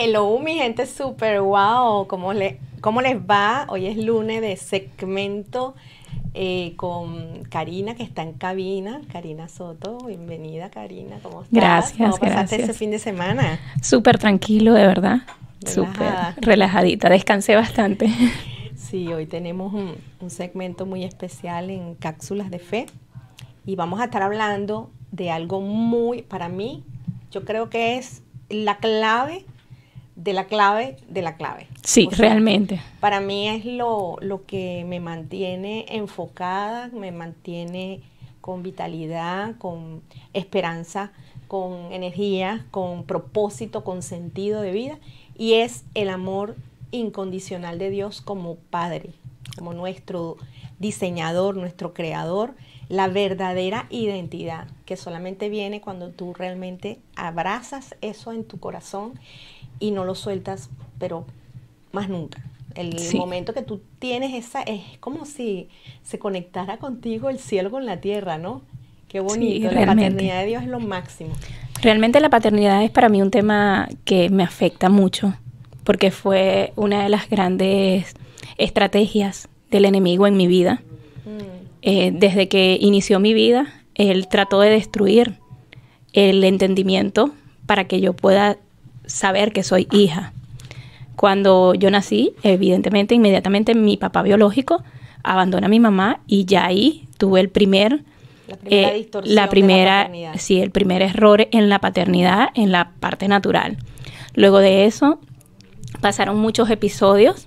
Hello, mi gente super wow. ¿Cómo, le, ¿Cómo les va? Hoy es lunes de segmento eh, con Karina, que está en cabina. Karina Soto, bienvenida, Karina. ¿Cómo estás? Gracias. ¿Cómo pasaste ese fin de semana? Súper tranquilo, de verdad. Súper relajadita. Descansé bastante. Sí, hoy tenemos un segmento muy especial en Cápsulas de Fe y vamos a estar hablando de algo muy, para mí, yo creo que es la clave de la clave de la clave. Sí, realmente. Para mí es lo, lo, que me mantiene enfocada, me mantiene con vitalidad, con esperanza, con energía, con propósito, con sentido de vida. Y es el amor incondicional de Dios como Padre, como nuestro diseñador, nuestro creador, la verdadera identidad que solamente viene cuando tú realmente abrazas eso en tu corazón y no lo sueltas, pero más nunca. El momento que tú tienes esa, es como si se conectara contigo el cielo con la tierra, ¿no? Qué bonito, la paternidad de Dios es lo máximo. Realmente la paternidad es para mí un tema que me afecta mucho, porque fue una de las grandes estrategias del enemigo en mi vida. Mm. Eh, desde que inició mi vida, él trató de destruir el entendimiento para que yo pueda saber que soy hija. Cuando yo nací, evidentemente, inmediatamente mi papá biológico abandona a mi mamá y ya ahí tuve el primer... La primera, eh, la el primer error en la paternidad, en la parte natural. Luego de eso, pasaron muchos episodios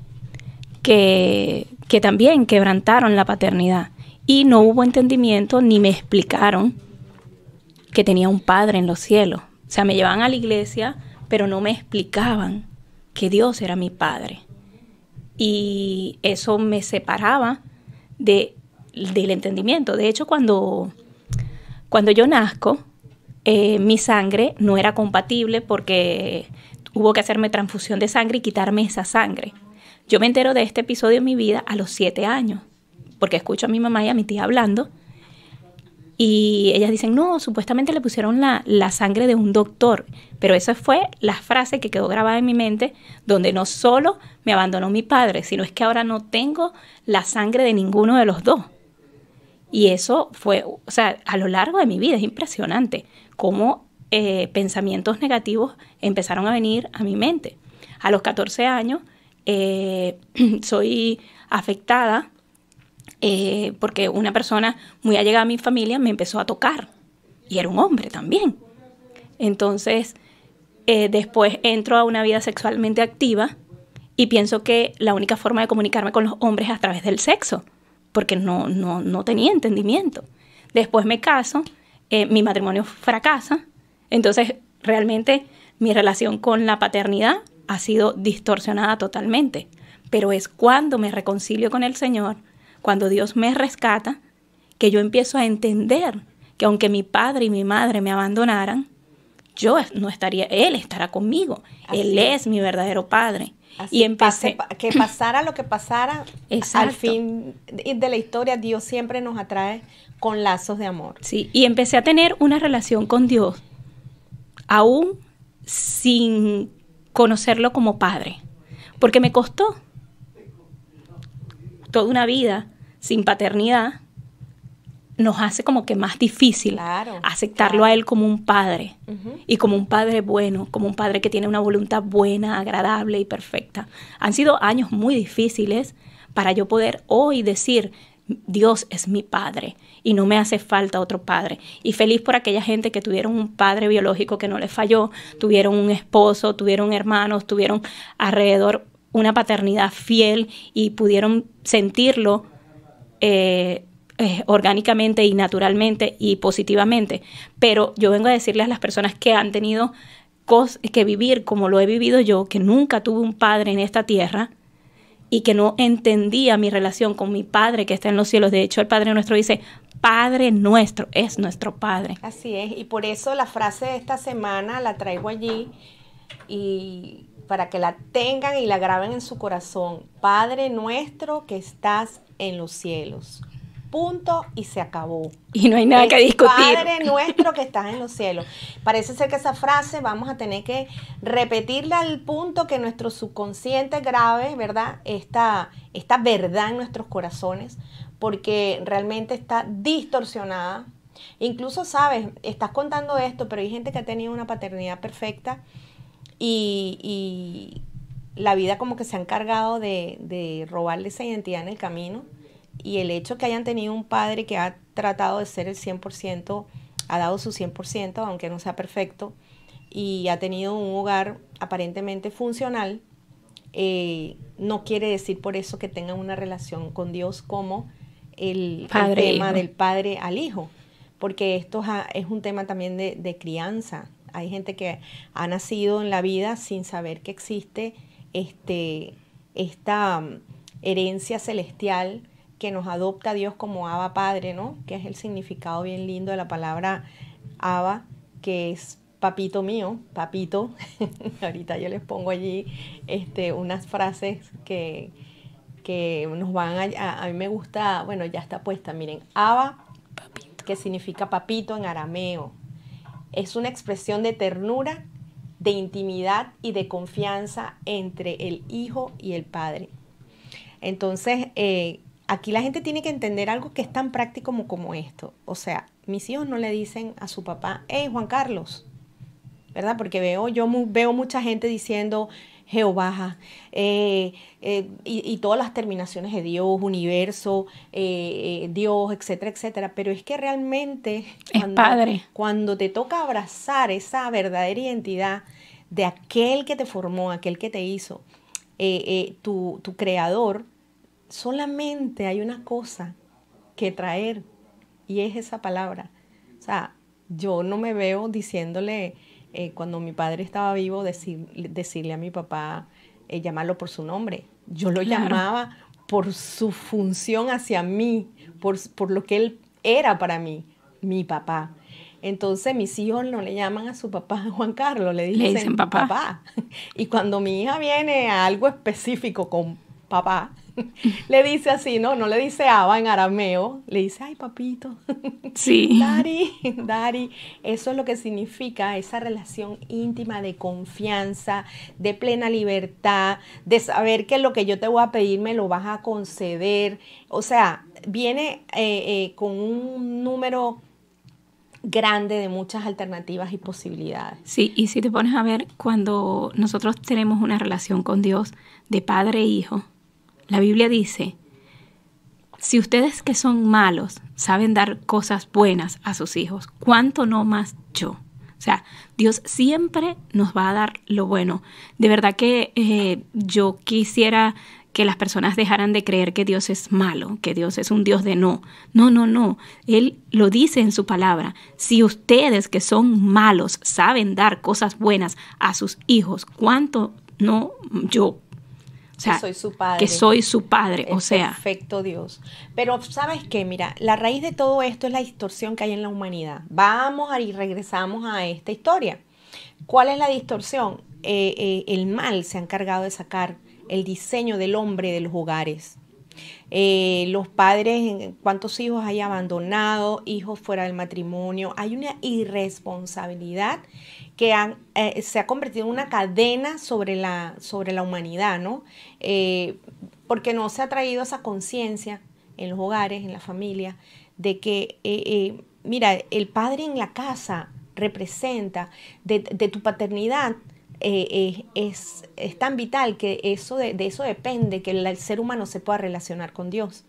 que, que también quebrantaron la paternidad. Y no hubo entendimiento ni me explicaron que tenía un padre en los cielos. O sea, me llevaban a la iglesia, pero no me explicaban que Dios era mi Padre. Y eso me separaba de, del entendimiento. De hecho, cuando, cuando yo nazco, eh, mi sangre no era compatible porque hubo que hacerme transfusión de sangre y quitarme esa sangre. Yo me entero de este episodio en mi vida a los siete años, porque escucho a mi mamá y a mi tía hablando y ellas dicen, no, supuestamente le pusieron la, la sangre de un doctor, pero esa fue la frase que quedó grabada en mi mente, donde no solo me abandonó mi padre, sino es que ahora no tengo la sangre de ninguno de los dos. Y eso fue, o sea, a lo largo de mi vida es impresionante cómo eh, pensamientos negativos empezaron a venir a mi mente. A los 14 años eh, soy afectada eh, porque una persona muy allegada a mi familia me empezó a tocar y era un hombre también. Entonces, eh, después entro a una vida sexualmente activa y pienso que la única forma de comunicarme con los hombres es a través del sexo, porque no, no, no tenía entendimiento. Después me caso, eh, mi matrimonio fracasa, entonces realmente mi relación con la paternidad ha sido distorsionada totalmente, pero es cuando me reconcilio con el Señor, cuando Dios me rescata, que yo empiezo a entender que aunque mi padre y mi madre me abandonaran, yo no estaría, él estará conmigo, él es mi verdadero padre. Así y empecé. Que pasara lo que pasara, al fin de la historia, Dios siempre nos atrae con lazos de amor. Sí, y empecé a tener una relación con Dios, aún sin conocerlo como padre, porque me costó, toda una vida sin paternidad, nos hace como que más difícil aceptarlo a él como un padre y como un padre bueno, como un padre que tiene una voluntad buena, agradable y perfecta. Han sido años muy difíciles para yo poder hoy decir, Dios es mi padre y no me hace falta otro padre. Y feliz por aquella gente que tuvieron un padre biológico que no les falló, tuvieron un esposo, tuvieron hermanos, tuvieron alrededor una paternidad fiel y pudieron sentirlo eh, eh, orgánicamente y naturalmente y positivamente. Pero yo vengo a decirles a las personas que han tenido que vivir como lo he vivido yo, que nunca tuve un padre en esta tierra y que no entendía mi relación con mi Padre que está en los cielos. De hecho, el Padre nuestro dice, Padre nuestro, es nuestro Padre. Así es, y por eso la frase de esta semana la traigo allí y para que la tengan y la graben en su corazón. Padre nuestro que estás en los cielos. Punto y se acabó. Y no hay nada que discutir. Padre nuestro que estás en los cielos. Parece ser que esa frase vamos a tener que repetirla al punto que nuestro subconsciente grave, ¿verdad? Esta, esta verdad en nuestros corazones, porque realmente está distorsionada. Incluso, sabes, estás contando esto, pero hay gente que ha tenido una paternidad perfecta y, la vida como que se ha encargado de, de, robarle esa identidad en el camino y el hecho que hayan tenido un padre que ha tratado de ser el 100%, ha dado su 100%, aunque no sea perfecto, y ha tenido un hogar aparentemente funcional, eh, no quiere decir por eso que tengan una relación con Dios como el, e tema del padre al hijo, porque esto es un tema también de crianza, hay gente que ha nacido en la vida sin saber que existe este, esta mm, herencia celestial que nos adopta Dios como Abba Padre, ¿no? Que es el significado bien lindo de la palabra Abba, que es papito mío, papito. Ahorita yo les pongo allí este, unas frases que, que nos van a, a... mí me gusta, bueno, ya está puesta, miren, Abba, que significa papito en arameo, es una expresión de ternura, de intimidad y de confianza entre el hijo y el padre. Entonces, eh, aquí la gente tiene que entender algo que es tan práctico como, esto. O sea, mis hijos no le dicen a su papá, hey Juan Carlos, ¿verdad? Porque veo, yo veo mucha gente diciendo, Jehová, eh, eh, y, todas las terminaciones de Dios, universo, eh, Dios, etcétera, etcétera. Pero es que realmente cuando, padre. cuando te toca abrazar esa verdadera identidad de aquel que te formó, aquel que te hizo, tu, tu creador, solamente hay una cosa que traer y es esa palabra. O sea, yo no me veo diciéndole eh, cuando mi padre estaba vivo, decir, decirle a mi papá, eh, llamarlo por su nombre. Yo lo llamaba por su función hacia mí, por, lo que él era para mí, mi papá. Entonces mis hijos no le llaman a su papá Juan Carlos, le dicen, papá. papá. Y cuando mi hija viene a algo específico con papá, le dice así, ¿no? No le dice Abba en arameo, le dice, ay papito. Sí. Dari, Dari, eso es lo que significa esa relación íntima de confianza, de plena libertad, de saber que lo que yo te voy a pedir me lo vas a conceder. O sea, viene eh, eh, con un número grande de muchas alternativas y posibilidades. Sí, y si te pones a ver, cuando nosotros tenemos una relación con Dios de padre e hijo, la Biblia dice, si ustedes que son malos saben dar cosas buenas a sus hijos, ¿cuánto no más yo? O sea, Dios siempre nos va a dar lo bueno. De verdad que eh, yo quisiera que las personas dejaran de creer que Dios es malo, que Dios es un Dios de no. No, no, no. Él lo dice en su palabra. Si ustedes que son malos saben dar cosas buenas a sus hijos, ¿cuánto no yo que soy su padre. Que soy su padre, o sea. Perfecto Dios. Pero sabes qué, mira, la raíz de todo esto es la distorsión que hay en la humanidad. Vamos y regresamos a esta historia. ¿Cuál es la distorsión? Eh, eh, el mal se ha encargado de sacar el diseño del hombre de los hogares. Eh, los padres, cuántos hijos hay abandonados, hijos fuera del matrimonio. Hay una irresponsabilidad que eh, se ha convertido en una cadena sobre la, sobre la humanidad, ¿no? Eh, porque no se ha traído esa conciencia en los hogares, en la familia, de que, eh, mira, el padre en la casa representa, de, tu paternidad es, tan vital que eso de, eso depende que el, ser humano se pueda relacionar con Dios.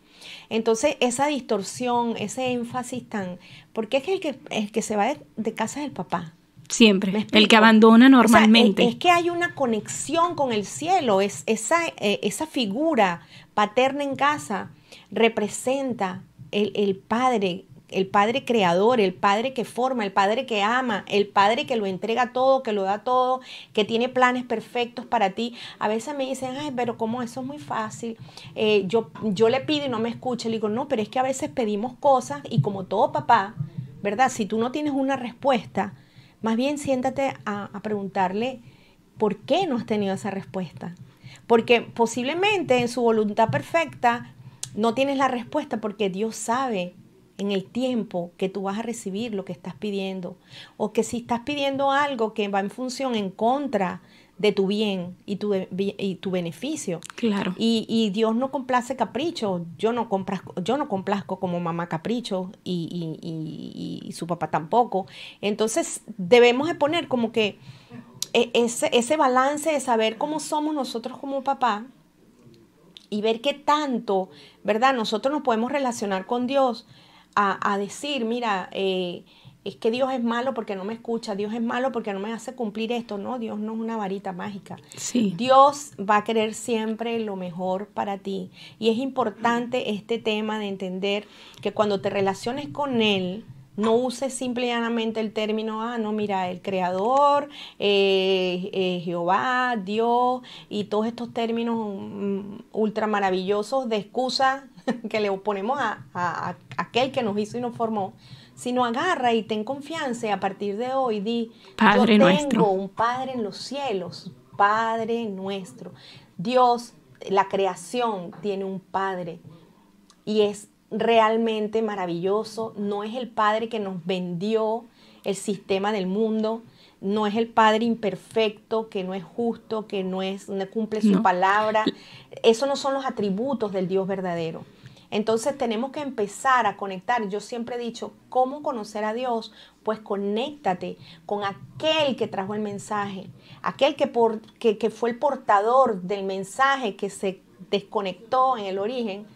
Entonces, esa distorsión, ese énfasis tan. Porque es que el que, se va de, de casa es el papá. Siempre. El que abandona normalmente. E, es, que hay una conexión con el cielo. Es, esa, eh, esa figura paterna en casa representa el, padre, el padre creador, el padre que forma, el padre que ama, el padre que lo entrega todo, que lo da todo, que tiene planes perfectos para ti. A veces me dicen, ay, pero como eso es muy fácil, eh, yo, yo le pido y no me escucha. Le digo, no, pero es que a veces pedimos cosas y como todo papá, ¿verdad? Si tú no tienes una respuesta, más bien siéntate a, preguntarle por qué no has tenido esa respuesta. Porque posiblemente en su voluntad perfecta no tienes la respuesta porque Dios sabe en el tiempo que tú vas a recibir lo que estás pidiendo. O que si estás pidiendo algo que va en función en contra de tu bien y tu, y tu beneficio. Claro. Y, Dios no complace capricho. Yo no, complazco, yo no complazco como mamá capricho y, su papá tampoco. Entonces debemos de poner como que e-, ese, ese balance de saber cómo somos nosotros como papá y ver qué tanto, ¿verdad? Nosotros nos podemos relacionar con Dios a, a decir, mira, eh, es que Dios es malo porque no me escucha, Dios es malo porque no me hace cumplir esto. No, Dios no es una varita mágica. Sí. Dios va a querer siempre lo mejor para ti. Y es importante este tema de entender que cuando te relaciones con Él, no uses simplemente el término, ah, no, mira, el creador, eh, eh, Jehová, Dios y todos estos términos mm, ultra maravillosos de excusa que le oponemos a, aquel que nos hizo y nos formó, sino agarra y ten confianza y a partir de hoy di, padre yo tengo un Padre en los cielos, Padre nuestro. Dios, la creación tiene un Padre y es realmente maravilloso, no es el Padre que nos vendió el sistema del mundo, no es el padre imperfecto, que no es justo, que no, es, no cumple su palabra. Esos no son los atributos del Dios verdadero. Entonces tenemos que empezar a conectar. Yo siempre he dicho, ¿cómo conocer a Dios? Pues conéctate con aquel que trajo el mensaje, aquel que, que, que fue el portador del mensaje que se desconectó en el origen,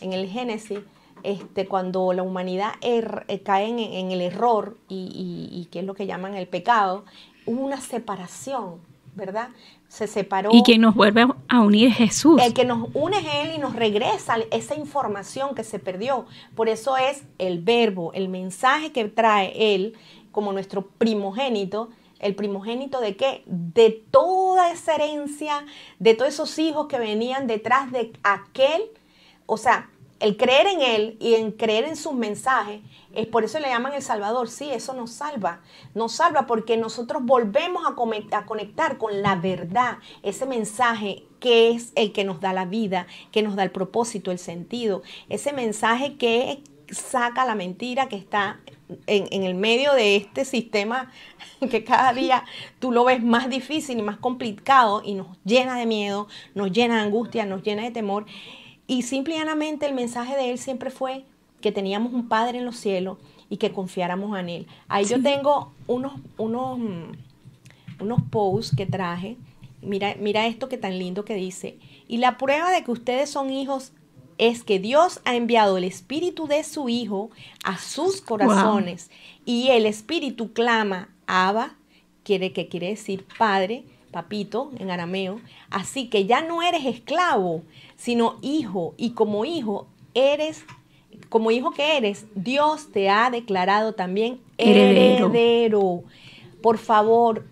en el Génesis, este, cuando la humanidad er, eh, cae en, el error y, y que es lo que llaman el pecado, hubo una separación, ¿verdad? se separó. Y quien nos vuelve a unir es Jesús. El que nos une es Él y nos regresa esa información que se perdió. Por eso es el verbo, el mensaje que trae Él como nuestro primogénito. ¿El primogénito de qué? De toda esa herencia, de todos esos hijos que venían detrás de aquel. O sea, el creer en Él y en creer en sus mensajes, es por eso le llaman el Salvador. Sí, eso nos salva. Nos salva porque nosotros volvemos a, conectar con la verdad, ese mensaje que es el que nos da la vida, que nos da el propósito, el sentido, ese mensaje que saca la mentira que está en, en el medio de este sistema que cada día tú lo ves más difícil y más complicado y nos llena de miedo, nos llena de angustia, nos llena de temor. Y simplemente el mensaje de él siempre fue que teníamos un Padre en los cielos y que confiáramos en él. Ahí yo tengo unos, unos, mm, unos posts que traje. Mira, mira esto que tan lindo que dice. Y la prueba de que ustedes son hijos es que Dios ha enviado el espíritu de su Hijo a sus corazones y el espíritu clama, Abba, quiere, que quiere decir Padre, papito en arameo. Así que ya no eres esclavo, sino hijo. Y como hijo eres, como hijo que eres, Dios te ha declarado también heredero. Por favor,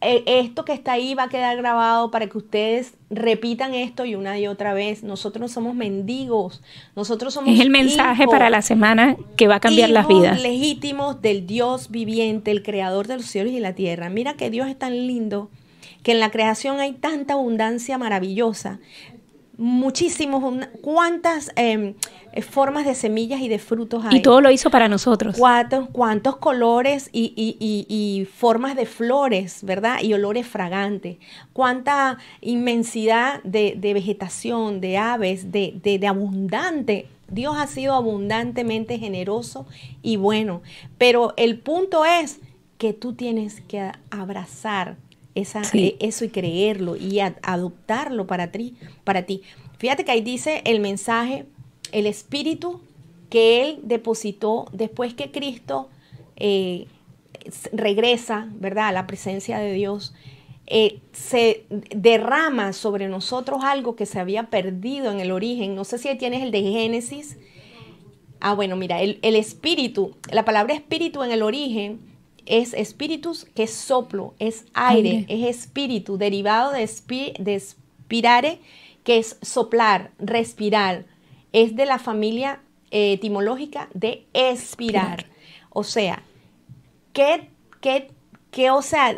e, esto que está ahí va a quedar grabado para que ustedes repitan esto y una y otra vez. Nosotros somos mendigos, nosotros somos... Es el mensaje para la semana que va a cambiar las vidas. Legítimos del Dios viviente, el creador de los cielos y la tierra. Mira que Dios es tan lindo, que en la creación hay tanta abundancia maravillosa, muchísimos, cuántas em, eh, formas de semillas y de frutos hay. Y todo lo hizo para nosotros. Cuántos, colores y, y, y, formas de flores, ¿verdad? Y olores fragantes. Cuánta inmensidad de, vegetación, de aves, de, de abundante. Dios ha sido abundantemente generoso y bueno. Pero el punto es que tú tienes que abrazar eh, eso y creerlo y adoptarlo para ti, para ti. Fíjate que ahí dice el mensaje, el espíritu que él depositó después que Cristo eh, regresa, ¿verdad?, a la presencia de Dios. Eh, se derrama sobre nosotros algo que se había perdido en el origen. No sé si ahí tienes el de Génesis. Ah, bueno, mira, el, el espíritu, la palabra espíritu en el origen es espíritus, que es soplo, es aire, es espíritu, derivado de, de espirare, que es soplar, respirar. Es de la familia etimológica de espirar O sea, ¿qué, qué que, o sea,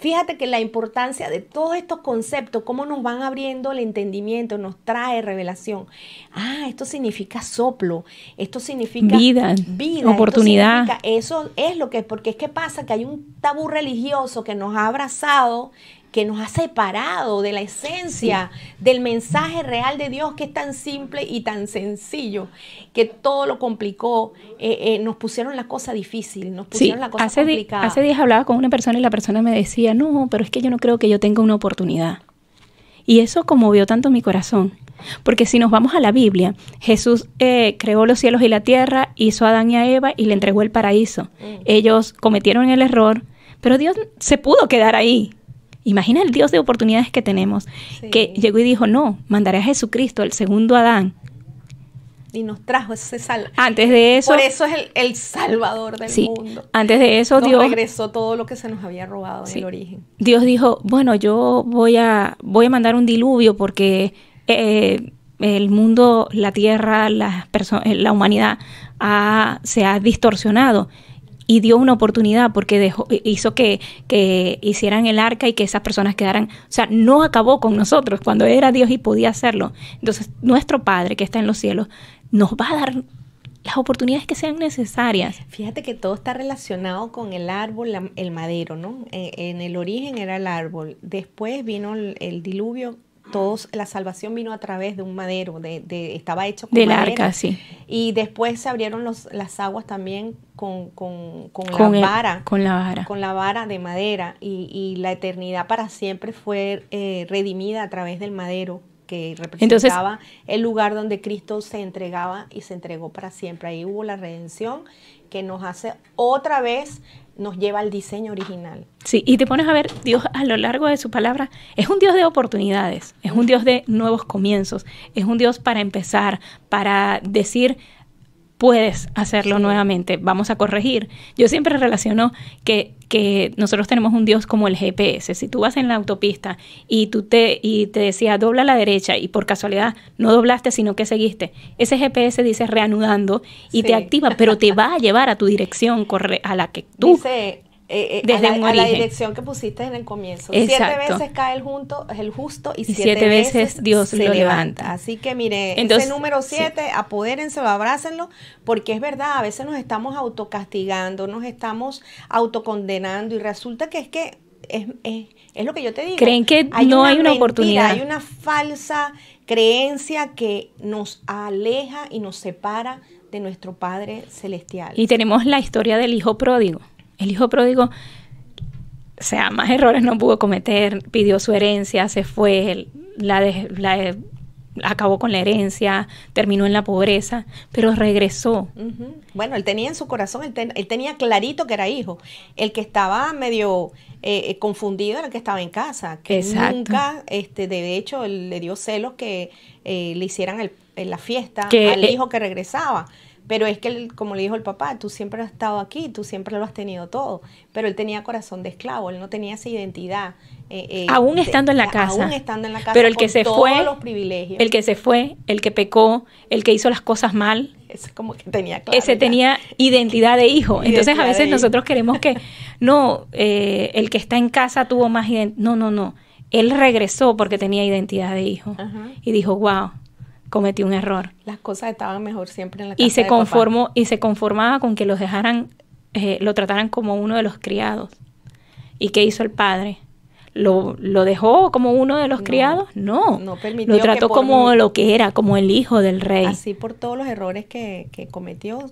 fíjate que la importancia de todos estos conceptos, cómo nos van abriendo el entendimiento, nos trae revelación. Ah, esto significa soplo, esto significa vida, vida oportunidad. eso es lo que es, porque es que pasa que hay un tabú religioso que nos ha abrazado que nos ha separado de la esencia, del mensaje real de Dios que es tan simple y tan sencillo, que todo lo complicó, eh, eh, nos pusieron la cosa difícil, nos pusieron la cosa hace complicada. Hace días hablaba con una persona y la persona me decía, no, pero es que yo no creo que yo tenga una oportunidad. Y eso conmovió tanto mi corazón. Porque si nos vamos a la Biblia, Jesús eh, creó los cielos y la tierra, hizo a Adán y a Eva y le entregó el paraíso. Mm. Ellos cometieron el error, pero Dios se pudo quedar ahí. Imagina el Dios de oportunidades que tenemos, que llegó y dijo, no, mandaré a Jesucristo, el segundo Adán. Y nos trajo ese sal. Antes de eso. Por eso es el, salvador del mundo. Antes de eso, Dios. regresó todo lo que se nos había robado origen. Dios dijo: Bueno, yo voy a, voy a mandar un diluvio porque eh, el mundo, la tierra, las la humanidad ah, se ha distorsionado y dio una oportunidad porque dejó, eh, hizo que, que, hicieran el arca y que esas personas quedaran, o sea, no acabó con nosotros cuando era Dios y podía hacerlo. Entonces, nuestro Padre que está en los cielos nos va a dar las oportunidades que sean necesarias. Fíjate que todo está relacionado con el árbol, el madero, ¿no? Eh, en, el origen era el árbol, después vino el diluvio todos, la salvación vino a través de un madero, de, estaba hecho con madera. arca, Y después se abrieron las aguas también con, con, la vara. Con la vara. Con la vara de madera. Y, la eternidad para siempre fue eh, redimida a través del madero que representaba el lugar donde Cristo se entregaba y se entregó para siempre. Ahí hubo la redención que nos hace otra vez nos lleva al diseño original. Sí, y te pones a ver, Dios a lo largo de su palabra es un Dios de oportunidades, es un Dios de nuevos comienzos, es un Dios para empezar, para decir, puedes hacerlo nuevamente, vamos a corregir. Yo siempre relaciono que, que, nosotros tenemos un Dios como el GPS. Si tú vas en la autopista y tú te, y te decía dobla a la derecha y por casualidad no doblaste, sino que seguiste, ese GPS dice reanudando y te activa, pero te va a llevar a tu dirección corre a la que tú eh, eh, desde a la, la dirección que pusiste en el comienzo. Siete veces cae el, junto, el justo y, siete, veces, Dios le lo levanta. Así que mire, ese número siete, sí. apodérense, abrácenlo, porque es verdad, a veces nos estamos autocastigando, nos estamos autocondenando y resulta que es que es, lo que yo te digo. Creen que no hay una oportunidad. Hay una falsa creencia que nos aleja y nos separa de nuestro Padre Celestial. Y tenemos la historia del Hijo Pródigo el hijo pródigo, o sea, más errores no pudo cometer, pidió su herencia, se fue, la, acabó con la herencia, terminó en la pobreza, pero regresó. Bueno, él tenía en su corazón, él, tenía clarito que era hijo. El que estaba medio eh, eh, confundido era el que estaba en casa, que nunca, este, de hecho, le dio celos que eh, le hicieran en la fiesta al e hijo que regresaba. Pero es que, como le dijo el papá, tú siempre has estado aquí, tú siempre lo has tenido todo. Pero él tenía corazón de esclavo, él no tenía esa identidad. Eh, eh, aún estando en la casa. Aún estando en la casa. Pero el que se fue, el que se fue, el que pecó, el que hizo las cosas mal. Ese como que tenía Ese tenía identidad de hijo. Entonces a veces nosotros queremos que, no, eh, el que está en casa tuvo más identidad. No, no, no. Él regresó porque tenía identidad de hijo. Y dijo, wow, cometió un error. Las cosas estaban mejor siempre en la casa y se conformó y se conformaba con que los dejaran eh, lo trataran como uno de los criados. ¿Y qué hizo el padre? lo, lo dejó como uno de los criados, no, no permitió lo trató como lo que era, como el hijo del rey. Así por todos los errores que, que cometió.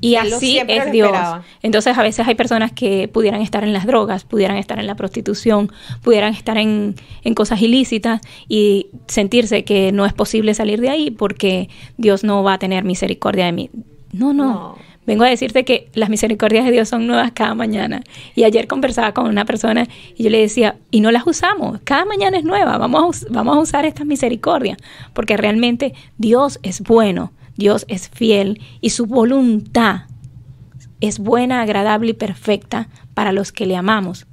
Y así es Dios. Entonces a veces hay personas que pudieran estar en las drogas, pudieran estar en la prostitución, pudieran estar en, en cosas ilícitas y sentirse que no es posible salir de ahí porque Dios no va a tener misericordia de mí. no. no. no. Vengo a decirte que las misericordias de Dios son nuevas cada mañana. Y ayer conversaba con una persona y yo le decía, y no las usamos, cada mañana es nueva, vamos a, vamos a usar estas misericordias, porque realmente Dios es bueno, Dios es fiel y su voluntad es buena, agradable y perfecta para los que le amamos.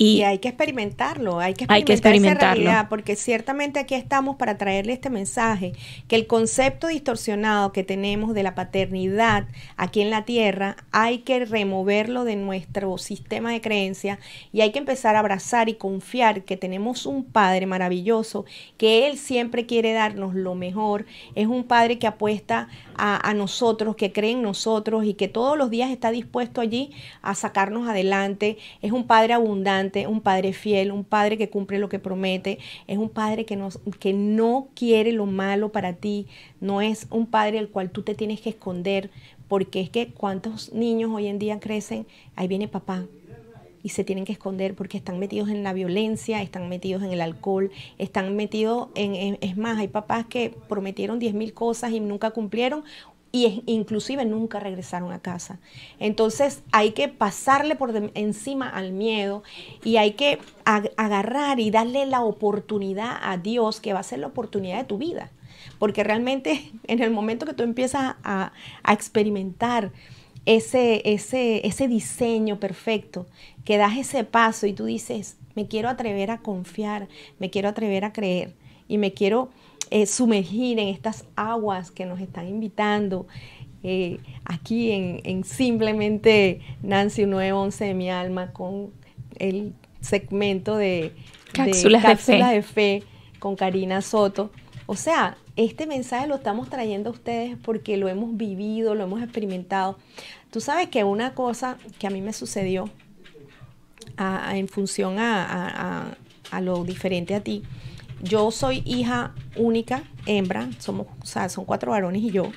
Y, hay que experimentarlo, hay que experimentar hay que porque ciertamente aquí estamos para traerle este mensaje, que el concepto distorsionado que tenemos de la paternidad aquí en la Tierra, hay que removerlo de nuestro sistema de creencia y hay que empezar a abrazar y confiar que tenemos un Padre maravilloso, que Él siempre quiere darnos lo mejor, es un Padre que apuesta a, nosotros, que creen en nosotros y que todos los días está dispuesto allí a sacarnos adelante. Es un Padre abundante, un Padre fiel, un Padre que cumple lo que promete, es un Padre que, nos, que no quiere lo malo para ti, no es un Padre al cual tú te tienes que esconder, porque es que cuántos niños hoy en día crecen, ahí viene papá, y se tienen que esconder porque están metidos en la violencia, están metidos en el alcohol, están metidos en, es más, hay papás que prometieron 10.000 cosas y nunca cumplieron y inclusive nunca regresaron a casa. Entonces hay que pasarle por encima al miedo y hay que agarrar y darle la oportunidad a Dios que va a ser la oportunidad de tu vida. Porque realmente en el momento que tú empiezas a experimentar ese, ese, diseño perfecto, que das ese paso y tú dices, me quiero atrever a confiar, me quiero atrever a creer y me quiero eh, sumergir en estas aguas que nos están invitando eh, aquí en, simplemente Nancy 911 de mi alma con el segmento de cápsulas, de fe con Karina Soto. O sea, este mensaje lo estamos trayendo a ustedes porque lo hemos vivido, lo hemos experimentado. Tú sabes que una cosa que a mí me sucedió en función a, lo diferente a ti, yo soy hija única, hembra, somos, son cuatro varones y yo.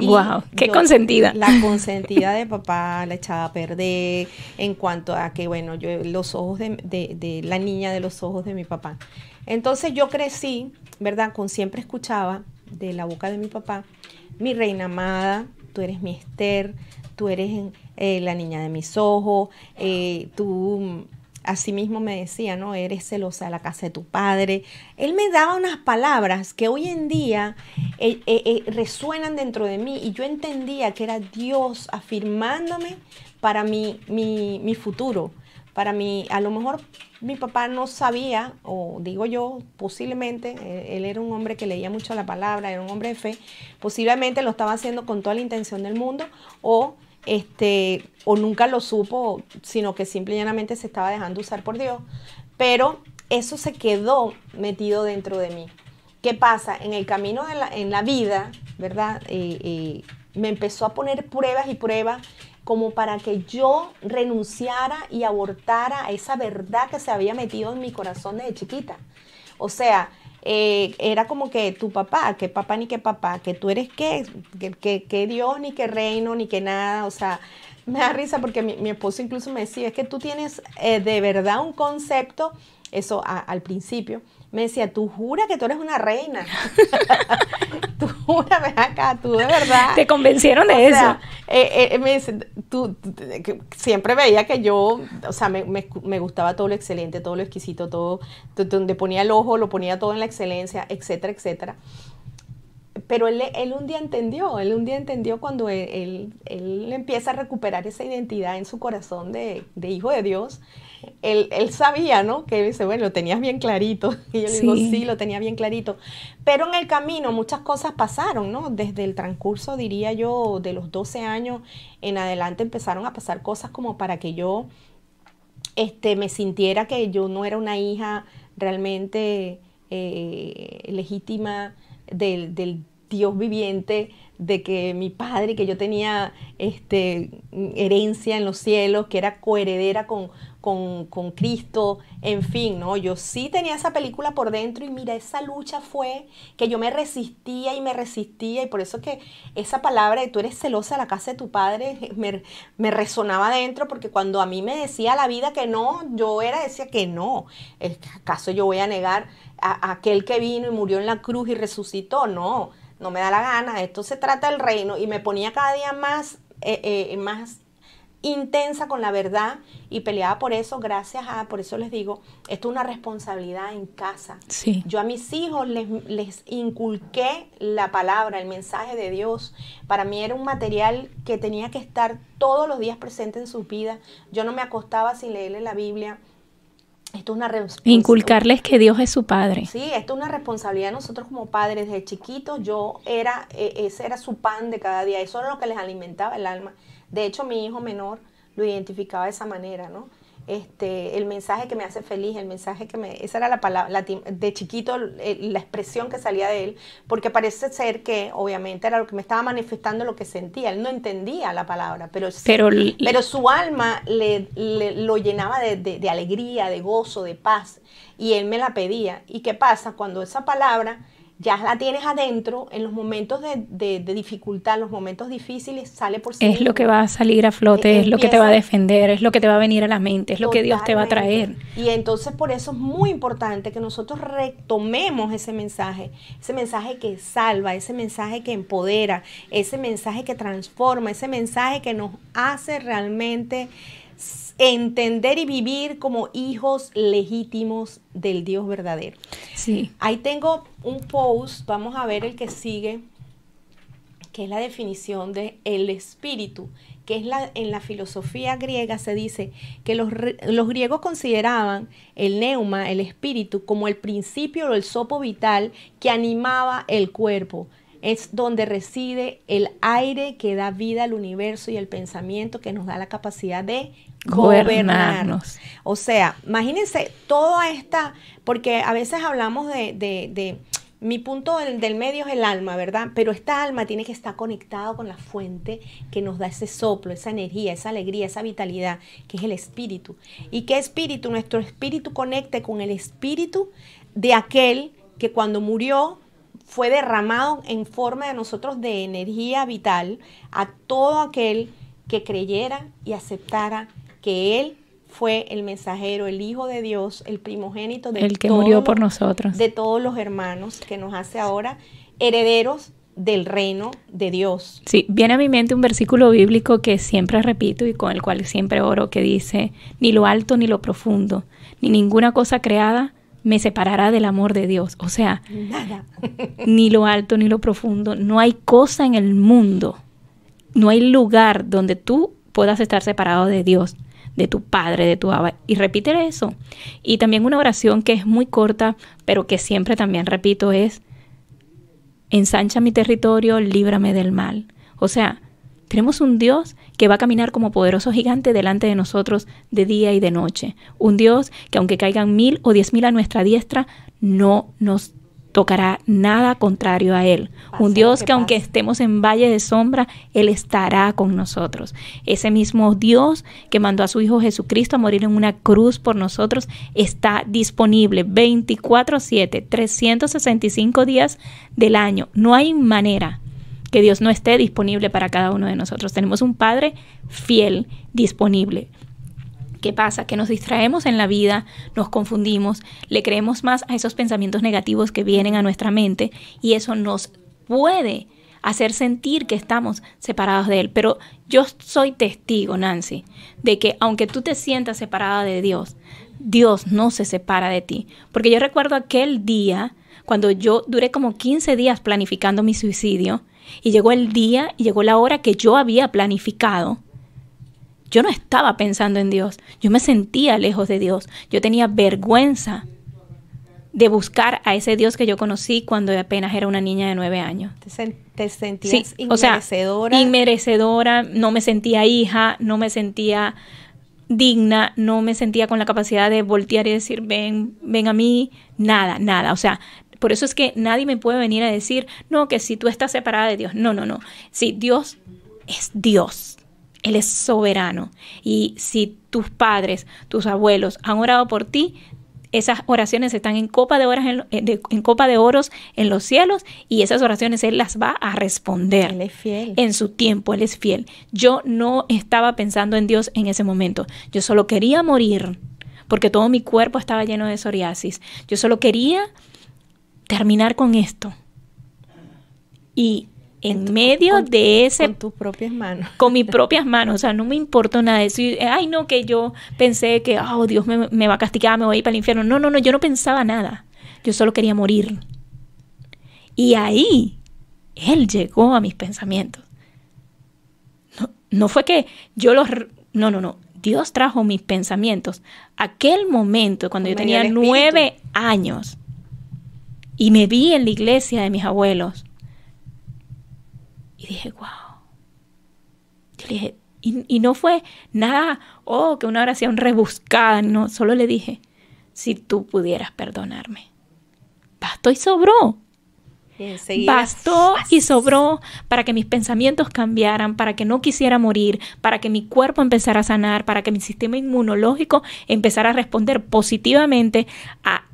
wow, qué consentida. La consentida de papá, la echaba a perder, en cuanto a que, bueno, los ojos de, la niña de los ojos de mi papá. Entonces yo crecí, ¿verdad? Con siempre escuchaba de la boca de mi papá, mi reina amada, tú eres mi Esther, tú eres eh, la niña de mis ojos, eh, tú, tú mm, asimismo me decía, ¿no? Eres celosa de la casa de tu padre. Él me daba unas palabras que hoy en día eh, resuenan dentro de mí y yo entendía que era Dios afirmándome para mi, mi, mi futuro, para mí, a lo mejor mi papá no sabía, o digo yo, posiblemente, eh, él era un hombre que leía mucho la palabra, era un hombre de fe, posiblemente lo estaba haciendo con toda la intención del mundo, o este, o nunca lo supo, sino que simplemente se estaba dejando usar por Dios. Pero eso se quedó metido dentro de mí. ¿Qué pasa? En el camino de la, en la vida, ¿verdad? Eh, eh, me empezó a poner pruebas y pruebas como para que yo renunciara y abortara a esa verdad que se había metido en mi corazón desde chiquita. O sea, eh, era como que tu papá, que papá ni que papá, que tú eres qué, que, que, Dios ni que reino ni que nada, o sea, me da risa porque mi, esposo incluso me decía, es que tú tienes eh, de verdad un concepto, eso al principio, me decía, tú jura que tú eres una reina. tú jura, ven acá, tú de verdad. Te convencieron de eso. Eh, eh, eh, me dice, tú, siempre veía que yo, o sea, me, gustaba todo lo excelente, todo lo exquisito, todo, donde ponía el ojo, lo ponía todo en la excelencia, etcétera, etcétera. Pero él, un día entendió, él un día entendió cuando él, empieza a recuperar esa identidad en su corazón de, de hijo de Dios, él, él, sabía, ¿no? Que dice, bueno, lo tenías bien clarito. Y yo le digo, sí, lo tenía bien clarito. Pero en el camino muchas cosas pasaron, ¿no? Desde el transcurso, diría yo, de los 12 años en adelante empezaron a pasar cosas como para que yo este, me sintiera que yo no era una hija realmente eh, legítima del, del Dios viviente, de que mi padre, que yo tenía este, herencia en los cielos, que era coheredera con, con, con Cristo, en fin, ¿no? Yo sí tenía esa película por dentro y mira, esa lucha fue que yo me resistía y me resistía y por eso que esa palabra de tú eres celosa de la casa de tu padre me, me resonaba dentro porque cuando a mí me decía la vida que no, yo era, decía que no, ¿acaso yo voy a negar a aquel que vino y murió en la cruz y resucitó? No no me da la gana, esto se trata del reino y me ponía cada día más, eh, eh, más intensa con la verdad y peleaba por eso, gracias a, por eso les digo, esto es una responsabilidad en casa. Yo a mis hijos les, les, inculqué la palabra, el mensaje de Dios. Para mí era un material que tenía que estar todos los días presente en sus vidas Yo no me acostaba sin leerle la Biblia es una e Inculcarles que Dios es su padre. Sí, esto es una responsabilidad de nosotros como padres. Desde chiquitos yo era, e, ese era su pan de cada día. Eso era lo que les alimentaba el alma. De hecho, mi hijo menor lo identificaba de esa manera, ¿no? Este, el mensaje que me hace feliz, el mensaje que me... Esa era la palabra, de chiquito, eh, la expresión que salía de él, porque parece ser que obviamente era lo que me estaba manifestando, lo que sentía. Él no entendía la palabra, pero, pero, su alma le, lo llenaba de, de alegría, de gozo, de paz, y él me la pedía. ¿Y qué pasa cuando esa palabra ya la tienes adentro, en los momentos de, dificultad, en los momentos difíciles, sale por sí. Es lo que va a salir a flote, es, lo que te va a defender, es lo que te va a venir a la mente, es lo que Dios te va a traer. Y entonces por eso es muy importante que nosotros retomemos ese mensaje, ese mensaje que salva, ese mensaje que empodera, ese mensaje que transforma, ese mensaje que nos hace realmente entender y vivir como hijos legítimos del Dios verdadero. Sí. Ahí tengo un post, vamos a ver el que sigue, que es la definición de el espíritu, que es la en la filosofía griega se dice que los, los griegos consideraban el neuma, el espíritu, como el principio o el sopo vital que animaba el cuerpo es donde reside el aire que da vida al universo y el pensamiento que nos da la capacidad de gobernarnos. O sea, imagínense toda esta, porque a veces hablamos de, mi punto del, del, medio es el alma, ¿verdad? Pero esta alma tiene que estar conectada con la fuente que nos da ese soplo, esa energía, esa alegría, esa vitalidad, que es el espíritu. ¿Y qué espíritu? Nuestro espíritu conecte con el espíritu de aquel que cuando murió fue derramado en forma de nosotros de energía vital a todo aquel que creyera y aceptara que Él fue el mensajero, el Hijo de Dios, el primogénito de El que murió por nosotros. De todos los hermanos que nos hace ahora herederos del reino de Dios. Sí, viene a mi mente un versículo bíblico que siempre repito y con el cual siempre oro, que dice, ni lo alto ni lo profundo, ni ninguna cosa creada me separará del amor de Dios. O sea, ni lo alto ni lo profundo, no hay cosa en el mundo, no hay lugar donde tú puedas estar separado de Dios de tu padre, de tu aba. Y repite eso. Y también una oración que es muy corta, pero que siempre también repito es, ensancha mi territorio, líbrame del mal. O sea, tenemos un Dios que va a caminar como poderoso gigante delante de nosotros de día y de noche. Un Dios que aunque caigan mil o diez mil a nuestra diestra, no nos tocará nada contrario a Él. un Dios que, aunque estemos en valle de sombra, Él estará con nosotros. Ese mismo Dios que mandó a su Hijo Jesucristo a morir en una cruz por nosotros está disponible 24/7, 365 días del año. No hay manera que Dios no esté disponible para cada uno de nosotros. Tenemos un Padre fiel, disponible. ¿Qué pasa? Que nos distraemos en la vida, nos confundimos, le creemos más a esos pensamientos negativos que vienen a nuestra mente y eso nos puede hacer sentir que estamos separados de Él. Pero yo soy testigo, Nancy, de que aunque tú te sientas separada de Dios, Dios no se separa de ti. Porque yo recuerdo aquel día cuando yo duré como 15 días planificando mi suicidio y llegó el día y llegó la hora que yo había planificado yo no estaba pensando en Dios, yo me sentía lejos de Dios, yo tenía vergüenza de buscar a ese Dios que yo conocí cuando apenas era una niña de nueve años. Te, inmerecedora. inmerecedora, no me sentía hija, no me sentía digna, no me sentía con la capacidad de voltear y decir, ven, ven a mí, nada, nada. O sea, por eso es que nadie me puede venir a decir, no, que si tú estás separada de Dios. No, no, no. Si sí, Dios es Dios. Él es soberano. Y si tus padres, tus abuelos han orado por ti, esas oraciones están en copa de, eh, copa de oros en los cielos y esas oraciones Él las va a responder. Él es fiel. En su tiempo, Él es fiel. Yo no estaba pensando en Dios en ese momento. Yo solo quería morir porque todo mi cuerpo estaba lleno de psoriasis. Yo solo quería terminar con esto. Y en medio de ese... Con tus propias manos. Con mis propias manos, o sea, no me importó nada de eh, Ay, no, que yo pensé que, ah, oh, Dios me, va a castigar, me voy a ir para el infierno. No, no, no, yo no pensaba nada. Yo solo quería morir. Y ahí, Él llegó a mis pensamientos. No, no fue que yo los... No, no, no. Dios trajo mis pensamientos. Aquel momento, cuando yo tenía nueve años, y me vi en la iglesia de mis abuelos, y dije, wow. Yo le dije, y, no fue nada, oh, que una oración rebuscada, no, solo le dije, si tú pudieras perdonarme. Bastó y sobró. Bastó y sobró para que mis pensamientos cambiaran, para que no quisiera morir, para que mi cuerpo empezara a sanar, para que mi sistema inmunológico empezara a responder positivamente a,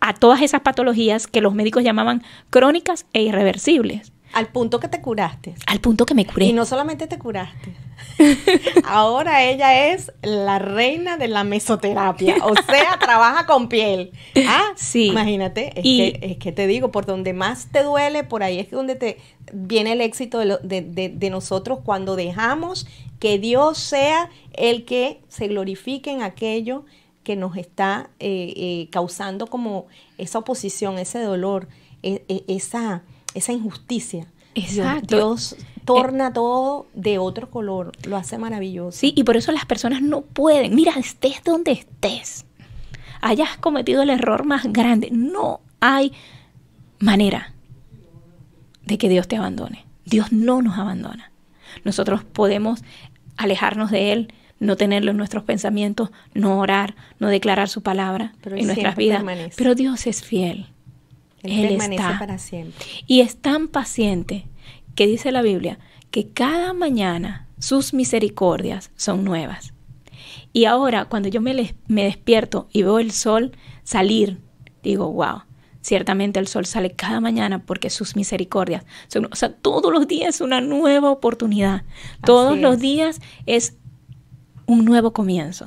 a todas esas patologías que los médicos llamaban crónicas e irreversibles. Al punto que te curaste. Al punto que me curé. Y no solamente te curaste. Ahora ella es la reina de la mesoterapia. O sea, trabaja con piel. Ah, sí. Imagínate, es, que, es que te digo, por donde más te duele, por ahí es donde te viene el éxito de, nosotros cuando dejamos que Dios sea el que se glorifique en aquello que nos está eh, eh, causando como esa oposición, ese dolor, e, e, esa esa injusticia. Exacto. Dios, torna eh, todo de otro color, lo hace maravilloso. Sí, y por eso las personas no pueden, mira, estés donde estés, hayas cometido el error más grande, no hay manera de que Dios te abandone. Dios no nos abandona. Nosotros podemos alejarnos de Él, no tenerlo en nuestros pensamientos, no orar, no declarar su palabra en nuestras vidas. Pero Dios es fiel. Él, está. para siempre. Y es tan paciente que dice la Biblia que cada mañana sus misericordias son nuevas. Y ahora cuando yo me, despierto y veo el sol salir, digo, wow, ciertamente el sol sale cada mañana porque sus misericordias son, o sea, todos los días es una nueva oportunidad. todos los días es un nuevo comienzo.